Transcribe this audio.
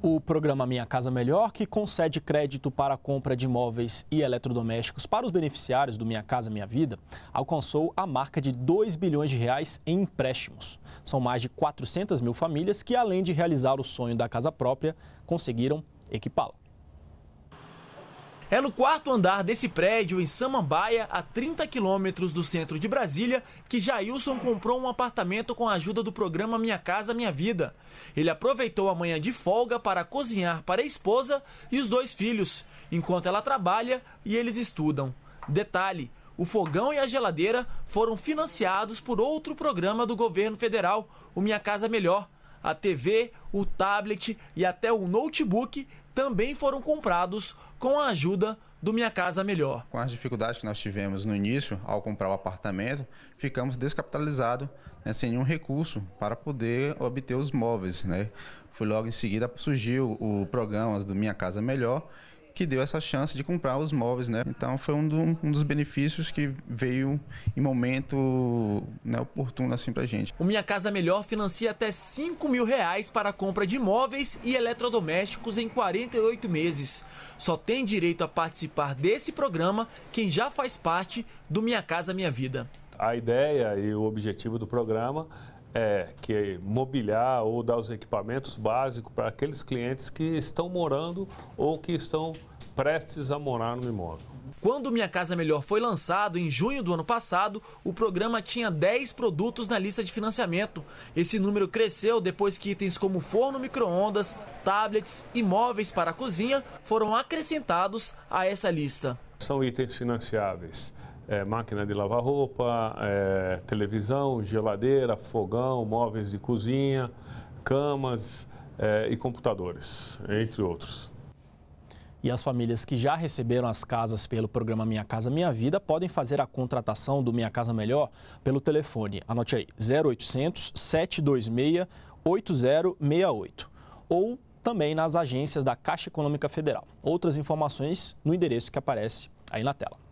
o programa Minha Casa Melhor, que concede crédito para a compra de imóveis e eletrodomésticos para os beneficiários do Minha Casa Minha Vida, alcançou a marca de 2 bilhões de reais em empréstimos. São mais de 400 mil famílias que, além de realizar o sonho da casa própria, conseguiram equipá-la. É no quarto andar desse prédio, em Samambaia, a 30 quilômetros do centro de Brasília, que Jailson comprou um apartamento com a ajuda do programa Minha Casa Minha Vida. Ele aproveitou a manhã de folga para cozinhar para a esposa e os dois filhos, enquanto ela trabalha e eles estudam. Detalhe: o fogão e a geladeira foram financiados por outro programa do governo federal, o Minha Casa Melhor a TV, o tablet e até o notebook também foram comprados com a ajuda do Minha Casa Melhor. Com as dificuldades que nós tivemos no início ao comprar o apartamento, ficamos descapitalizados, né, sem nenhum recurso para poder obter os móveis. Né? Foi logo em seguida surgiu o programa do Minha Casa Melhor que deu essa chance de comprar os móveis, né? Então foi um, do, um dos benefícios que veio em momento né, oportuno assim pra gente. O Minha Casa Melhor financia até 5 mil reais para a compra de móveis e eletrodomésticos em 48 meses. Só tem direito a participar desse programa quem já faz parte do Minha Casa Minha Vida. A ideia e o objetivo do programa é, que é mobiliar ou dar os equipamentos básicos para aqueles clientes que estão morando ou que estão prestes a morar no imóvel. Quando Minha Casa Melhor foi lançado, em junho do ano passado, o programa tinha 10 produtos na lista de financiamento. Esse número cresceu depois que itens como forno micro-ondas, tablets e móveis para a cozinha foram acrescentados a essa lista. São itens financiáveis é, máquina de lavar roupa, é, televisão, geladeira, fogão, móveis de cozinha, camas é, e computadores, entre outros. E as famílias que já receberam as casas pelo programa Minha Casa Minha Vida podem fazer a contratação do Minha Casa Melhor pelo telefone. Anote aí, 0800 726 8068. Ou também nas agências da Caixa Econômica Federal. Outras informações no endereço que aparece aí na tela.